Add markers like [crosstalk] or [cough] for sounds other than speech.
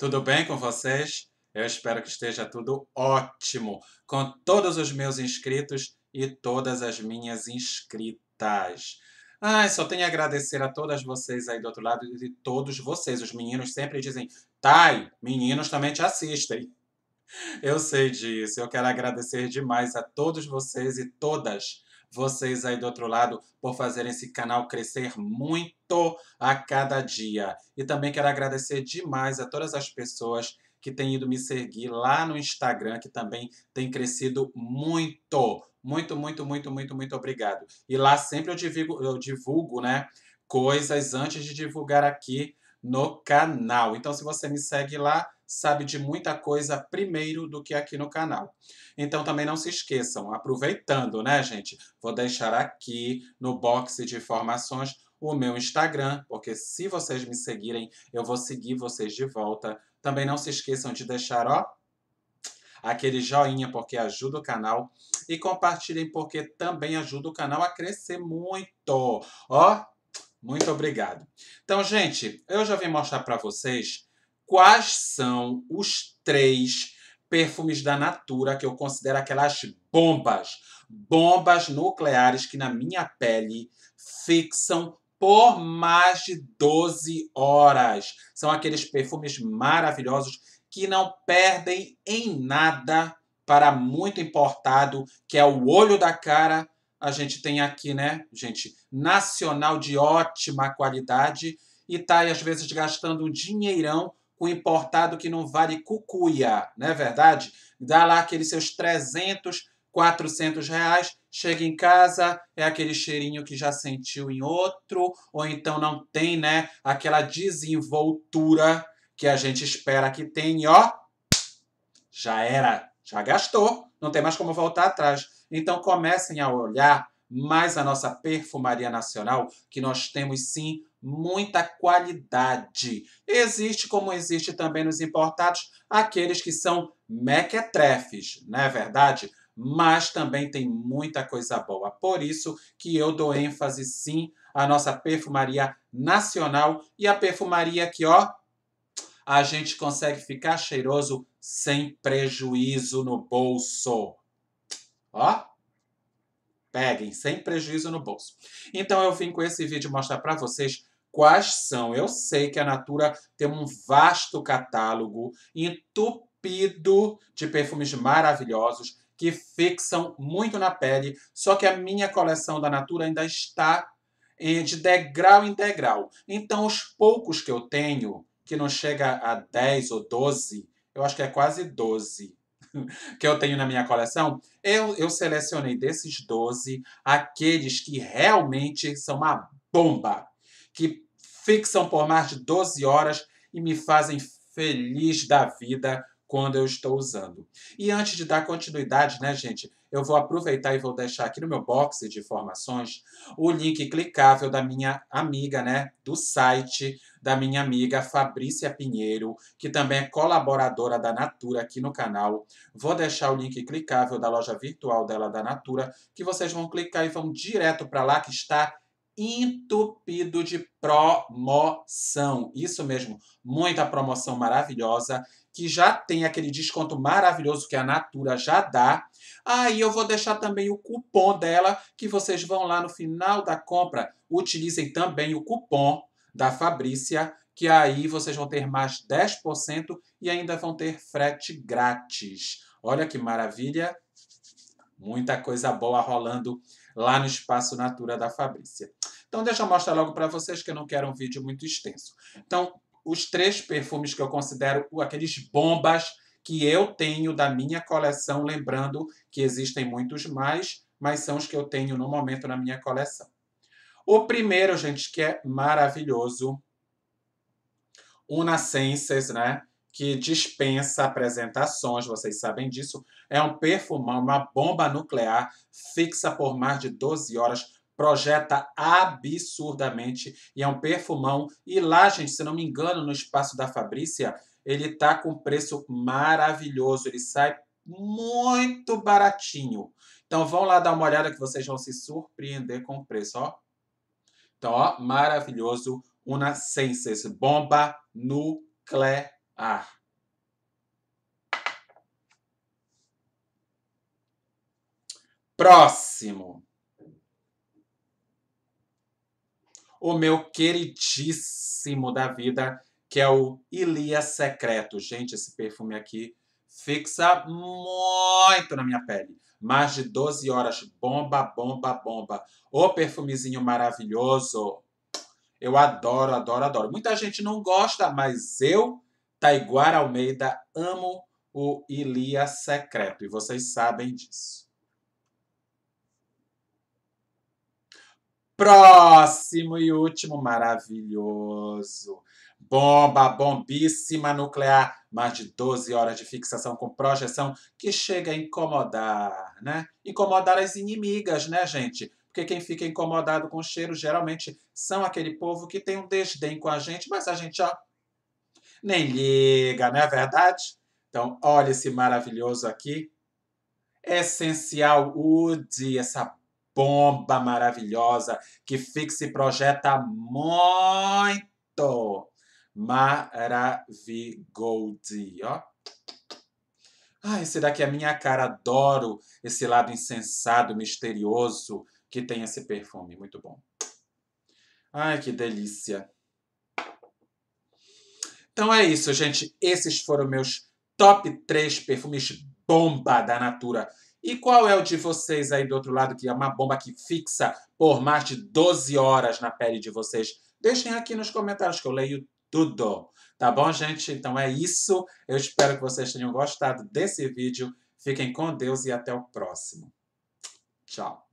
Tudo bem com vocês? Eu espero que esteja tudo ótimo com todos os meus inscritos e todas as minhas inscritas. Ai, só tenho a agradecer a todas vocês aí do outro lado e de todos vocês. Os meninos sempre dizem, Tai, meninos também te assistem. Eu sei disso. Eu quero agradecer demais a todos vocês e todas vocês aí do outro lado por fazerem esse canal crescer muito a cada dia. E também quero agradecer demais a todas as pessoas que têm ido me seguir lá no Instagram, que também tem crescido muito. Muito, muito, muito, muito, muito obrigado. E lá sempre eu divulgo, eu divulgo né, coisas antes de divulgar aqui no canal. Então, se você me segue lá, sabe de muita coisa primeiro do que aqui no canal. Então também não se esqueçam, aproveitando, né, gente? Vou deixar aqui no box de informações o meu Instagram, porque se vocês me seguirem, eu vou seguir vocês de volta. Também não se esqueçam de deixar, ó, aquele joinha porque ajuda o canal e compartilhem porque também ajuda o canal a crescer muito. Ó, muito obrigado. Então, gente, eu já vim mostrar para vocês quais são os três perfumes da Natura que eu considero aquelas bombas, bombas nucleares que na minha pele fixam por mais de 12 horas. São aqueles perfumes maravilhosos que não perdem em nada para muito importado, que é o olho da cara. A gente tem aqui, né, gente, nacional de ótima qualidade e tá aí às vezes gastando um dinheirão o importado que não vale cucuia, não é verdade? Dá lá aqueles seus 300, 400 reais, chega em casa, é aquele cheirinho que já sentiu em outro, ou então não tem, né, aquela desenvoltura que a gente espera que tenha, ó, já era, já gastou, não tem mais como voltar atrás. Então comecem a olhar mas a nossa perfumaria nacional, que nós temos sim muita qualidade. Existe, como existe também nos importados, aqueles que são mequetrefes, não é verdade? Mas também tem muita coisa boa. Por isso que eu dou ênfase sim à nossa perfumaria nacional e a perfumaria que, ó, a gente consegue ficar cheiroso sem prejuízo no bolso. Ó, Peguem, sem prejuízo no bolso. Então eu vim com esse vídeo mostrar para vocês quais são. Eu sei que a Natura tem um vasto catálogo entupido de perfumes maravilhosos que fixam muito na pele, só que a minha coleção da Natura ainda está de degrau em degrau. Então os poucos que eu tenho, que não chega a 10 ou 12, eu acho que é quase 12 [laughs] que eu tenho na minha coleção, eu, eu selecionei desses 12 aqueles que realmente são uma bomba, que fixam por mais de 12 horas e me fazem feliz da vida quando eu estou usando. E antes de dar continuidade, né, gente, eu vou aproveitar e vou deixar aqui no meu box de informações o link clicável da minha amiga, né, do site da minha amiga Fabrícia Pinheiro, que também é colaboradora da Natura aqui no canal. Vou deixar o link clicável da loja virtual dela da Natura, que vocês vão clicar e vão direto para lá que está entupido de promoção. Isso mesmo, muita promoção maravilhosa que já tem aquele desconto maravilhoso que a Natura já dá. Aí ah, eu vou deixar também o cupom dela que vocês vão lá no final da compra, utilizem também o cupom da Fabrícia, que aí vocês vão ter mais 10% e ainda vão ter frete grátis. Olha que maravilha! Muita coisa boa rolando lá no Espaço Natura da Fabrícia. Então, deixa eu mostrar logo para vocês que eu não quero um vídeo muito extenso. Então, os três perfumes que eu considero aqueles bombas que eu tenho da minha coleção, lembrando que existem muitos mais, mas são os que eu tenho no momento na minha coleção. O primeiro, gente, que é maravilhoso, Unascences, né? Que dispensa apresentações, vocês sabem disso. É um perfumão, uma bomba nuclear fixa por mais de 12 horas, projeta absurdamente e é um perfumão. E lá, gente, se não me engano, no espaço da Fabrícia, ele tá com preço maravilhoso, ele sai muito baratinho. Então vão lá dar uma olhada que vocês vão se surpreender com o preço, ó. Então, ó, maravilhoso. Una senses, bomba nuclear. Próximo. O meu queridíssimo da vida, que é o Ilia Secreto. Gente, esse perfume aqui fixa muito na minha pele mais de 12 horas. Bomba, bomba, bomba. O perfumezinho maravilhoso. Eu adoro, adoro, adoro. Muita gente não gosta, mas eu, Taiguara Almeida, amo o Ilia Secreto. E vocês sabem disso. Próximo e último maravilhoso. Bomba bombíssima nuclear, mais de 12 horas de fixação com projeção que chega a incomodar, né? Incomodar as inimigas, né, gente? Porque quem fica incomodado com o cheiro geralmente são aquele povo que tem um desdém com a gente, mas a gente, ó, nem liga, não é verdade? Então, olha esse maravilhoso aqui. Essencial Wood, essa bomba maravilhosa que fixe se projeta muito. maravilhoso. ó. Ah, esse daqui é a minha cara, adoro esse lado insensado, misterioso que tem esse perfume, muito bom. Ai, que delícia. Então é isso, gente. Esses foram meus top 3 perfumes bomba da Natura. E qual é o de vocês aí do outro lado, que é uma bomba que fixa por mais de 12 horas na pele de vocês? Deixem aqui nos comentários que eu leio tudo. Tá bom, gente? Então é isso. Eu espero que vocês tenham gostado desse vídeo. Fiquem com Deus e até o próximo. Tchau.